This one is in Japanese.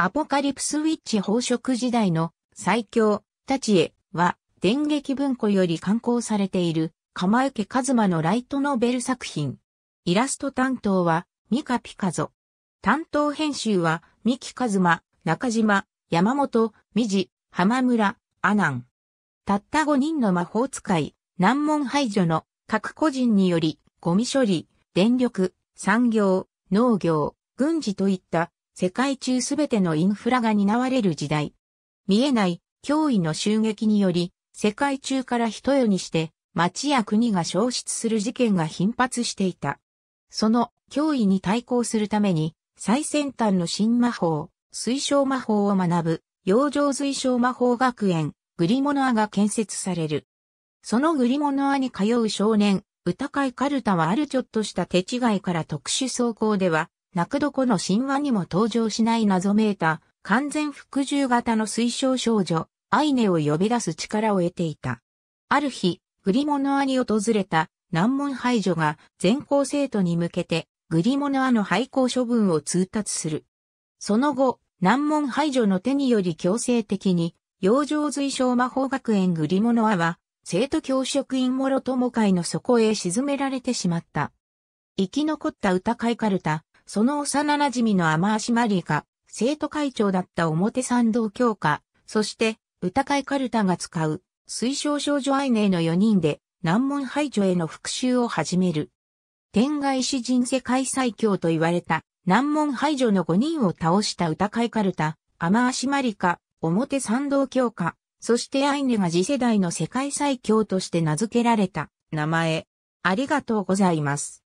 アポカリプスウィッチ宝飾時代の最強、タチエは、電撃文庫より刊行されている、釜池和馬のライトノベル作品。イラスト担当は、ミカピカゾ。担当編集は、ミキカズマ、中島、山本、ミジ、浜村、アナン。たった5人の魔法使い、難問排除の各個人により、ゴミ処理、電力、産業、農業、軍事といった世界中すべてのインフラが担われる時代。見えない脅威の襲撃により、世界中から人よにして、町や国が消失する事件が頻発していた。その脅威に対抗するために、最先端の新魔法、水晶魔法を学ぶ、洋上水晶魔法学園、グリモノアが建設される。そのグリモノアに通う少年、歌会カルタはあるちょっとした手違いから特殊走行では、泣くどこの神話にも登場しない謎めいた完全服従型の水晶少女、アイネを呼び出す力を得ていた。ある日、グリモノアに訪れた難問排除が全校生徒に向けてグリモノアの廃校処分を通達する。その後、難問排除の手により強制的に、洋上随所魔法学園グリモノアは、生徒教職員諸友会の底へ沈められてしまった。生き残った歌会カルタ、その幼馴染の雨足マリが、生徒会長だった表参道教科、そして、歌会カルタが使う、推奨少女アイネーの4人で、難問排除への復讐を始める。天外詩人世界最強と言われた、難問排除の5人を倒した歌会カルタ、雨足マリカ、表参道教科、そしてアイネが次世代の世界最強として名付けられた名前。ありがとうございます。